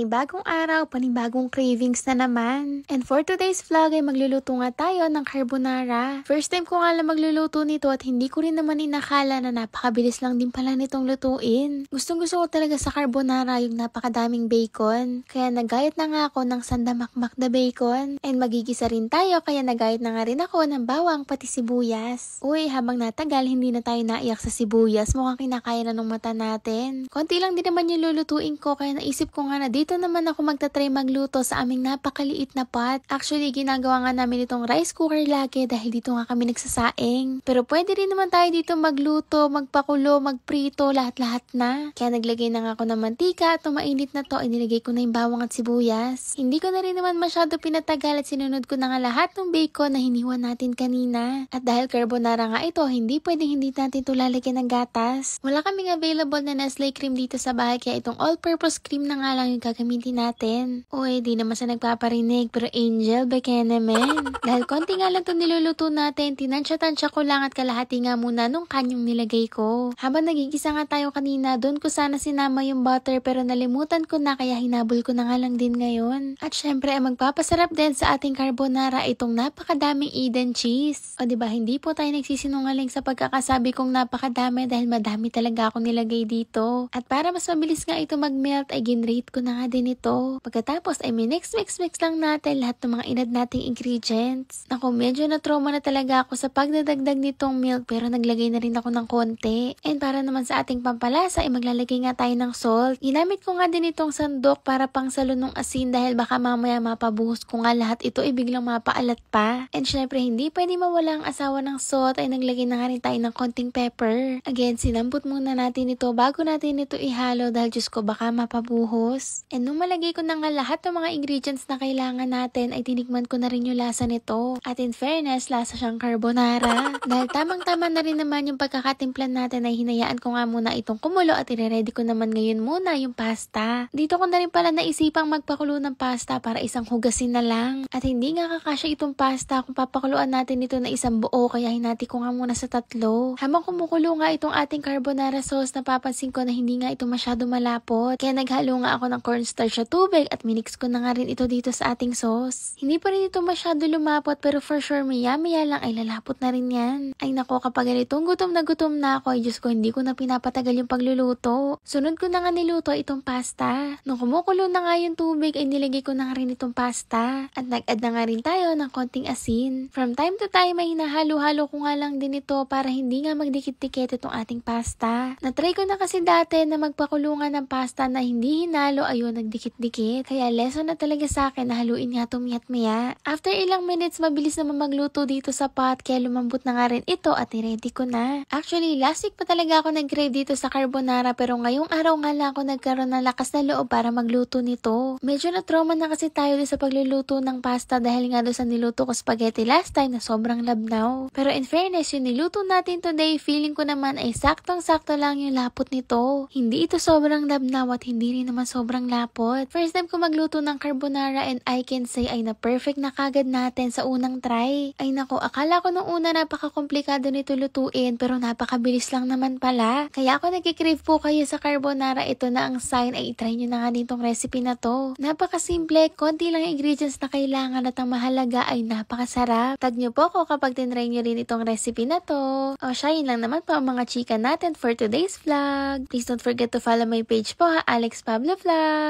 May bagong araw, panibagong cravings na naman. And for today's vlog ay magluluto nga tayo ng carbonara. First time ko nga lang magluluto nito at hindi ko rin naman inakala na napakabilis lang din pala nitong lutuin. Gustong gusto ko talaga sa carbonara yung napakadaming bacon. Kaya nagayat na nga ako ng sandamakmak na bacon. And magigisa rin tayo kaya nagayat na nga rin ako ng bawang pati sibuyas. Uy, habang natagal hindi na tayo naiyak sa sibuyas, mukhang kinakaya na nung mata natin. Konti lang din naman yung lulutuin ko kaya naisip ko nga na dito dito naman ako magtatry magluto sa aming napakaliit na pot. Actually, ginagawa nga namin itong rice cooker lagi dahil dito nga kami nagsasaing. Pero pwede rin naman tayo dito magluto, magpakulo, magprito, lahat-lahat na. Kaya naglagay na nga ako ng mantika at mainit na to, inilagay ko na yung bawang at sibuyas. Hindi ko na rin naman masyado pinatagal at sinunod ko na nga lahat ng bacon na hiniwa natin kanina. At dahil carbonara nga ito, hindi pwedeng hindi natin ito lalagyan ng gatas. Wala kaming available na Nestle cream dito sa bahay kaya itong all-purpose cream na nga lang yung gagamitin natin. O eh, di naman sa nagpaparinig, pero Angel, bekene men. Dahil konti nga lang itong niluluto natin, tinansya-tansya ko lang at kalahati nga muna nung kanyong nilagay ko. Habang nagigisa nga tayo kanina, doon ko sana sinama yung butter pero nalimutan ko na kaya hinabol ko na nga lang din ngayon. At syempre, ang magpapasarap din sa ating carbonara itong napakadaming Eden cheese. O ba diba, hindi po tayo nagsisinungaling sa pagkakasabi kong napakadami dahil madami talaga ako nilagay dito. At para mas mabilis nga ito mag-melt, ay ginrate ko na nga din ito. Pagkatapos ay may next mix mix lang natin lahat ng mga inad nating ingredients. Ako, medyo na trauma na talaga ako sa pagdadagdag nitong milk pero naglagay na rin ako ng konti. And para naman sa ating pampalasa ay maglalagay nga tayo ng salt. Ginamit ko nga din itong sandok para pang ng asin dahil baka mamaya mapabuhos ko nga lahat ito ay eh, biglang mapaalat pa. And syempre hindi pwede mawala ang asawa ng salt ay naglagay na nga rin tayo ng konting pepper. Again, sinambot muna natin ito bago natin ito ihalo dahil Diyos ko baka mapabuhos. And nung malagay ko na nga lahat ng mga ingredients na kailangan natin, ay tinikman ko na rin yung lasa nito. At in fairness, lasa siyang carbonara. Dahil tamang-tama na rin naman yung pagkakatimplan natin, ay hinayaan ko nga muna itong kumulo at ire-ready ko naman ngayon muna yung pasta. Dito ko na rin pala naisipang magpakulo ng pasta para isang hugasin na lang. At hindi nga kakasya itong pasta kung papakuluan natin ito na isang buo, kaya hinati ko nga muna sa tatlo. Habang kumukulo nga itong ating carbonara sauce, napapansin ko na hindi nga ito masyado malapot. Kaya naghalo nga ako ng corn cornstarch at tubig at minix ko na nga rin ito dito sa ating sauce. Hindi pa rin ito masyado lumapot pero for sure maya-maya lang ay lalapot na rin yan. Ay nako kapag ganitong gutom na gutom na ako ay Diyos ko hindi ko na pinapatagal yung pagluluto. Sunod ko na nga niluto itong pasta. Nung kumukulo na nga yung tubig ay nilagay ko na nga rin itong pasta at nag-add na nga rin tayo ng konting asin. From time to time ay hinahalo-halo ko nga lang din ito para hindi nga magdikit-dikit itong ating pasta. Natry ko na kasi dati na magpakulungan ng pasta na hindi hinalo ayun medyo nagdikit-dikit. Kaya lesson na talaga sa akin na haluin nga tumiyat miya. After ilang minutes, mabilis naman magluto dito sa pot kaya lumambot na nga rin ito at ready ko na. Actually, last week pa talaga ako nag-grave dito sa carbonara pero ngayong araw nga lang ako nagkaroon ng lakas na loob para magluto nito. Medyo na-trauma na kasi tayo din sa pagluluto ng pasta dahil nga doon sa niluto ko spaghetti last time na sobrang labnaw. Pero in fairness, yung niluto natin today, feeling ko naman ay saktong-sakto lang yung lapot nito. Hindi ito sobrang labnaw at hindi rin naman sobrang lapot malapot. First time ko magluto ng carbonara and I can say ay na perfect na kagad natin sa unang try. Ay nako, akala ko nung una napaka-komplikado nito lutuin pero napakabilis lang naman pala. Kaya ako nagkikrave po kayo sa carbonara, ito na ang sign ay itry nyo na nga nitong recipe na to. Napakasimple, konti lang ingredients na kailangan at ang mahalaga ay napakasarap. Tag nyo po ako kapag tinry nyo rin itong recipe na to. O siya, yun lang naman po ang mga chika natin for today's vlog. Please don't forget to follow my page po ha, Alex Pablo Vlog.